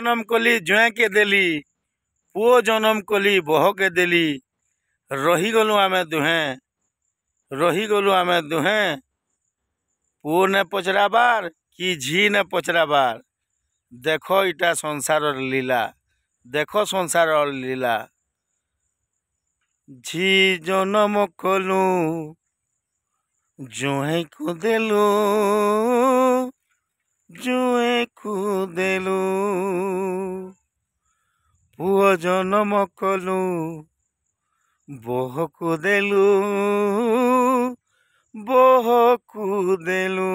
जन्म कली ज्वें के देली पु जन्म कली दिली रही रहीगलु आम दुहे रही रहीगलु आम दुहे पु ने पचराबार कि झी ने पचराबार देख इटा संसार लीला देख संसार लीला झी जन्म कलु जुहे को देलु जुहे को পুয় জনম কলু বহকু দেলু বহকু দেলু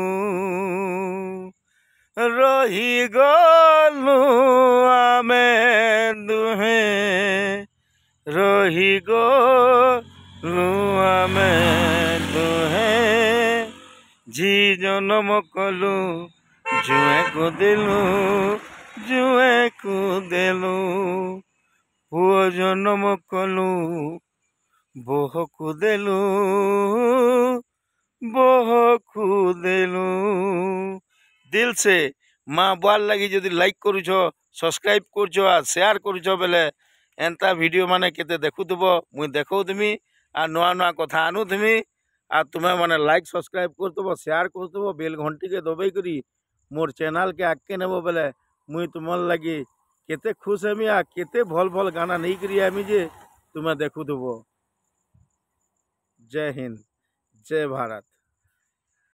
রহি গলু আমে দুহে রহি গলু আমে দুহে জি জনম কলু জুয়েকু দেলু জুয়েকু দেলু পুয় ಪುವ ಜನ ಮಕ್ಕಳು ಬಹುಕುದೆಲು ಬಹುಕುದೆಲು দিল সে মা বার লাগি যদি লাইক করুছ সবসক্রাইব করছ আর সেয়ার করুছ বেলে এনতা ভিডিও মানে কেতে দেখুথব মুই দেখৌথমি আর নয়া নয়া কথা আনুথমি আর তুমি মানে লাইক সবসক্রাইব করতব সেয়ার করতব বেল ঘন্টিকে দবাই করি মোর চ্যানেলকে আগকে নেব বেলে মুই তোমার লাগি କେତେ ଖୁସ୍ ହେମି ଆଉ କେତେ ଭଲ୍ ଭଲ୍ ଗାନା ନେଇକରି ଆମି ଯେ ତୁମେ ଦେଖୁଥିବ ଜୟ ହିନ୍ଦ ଜୟ ଭାରତ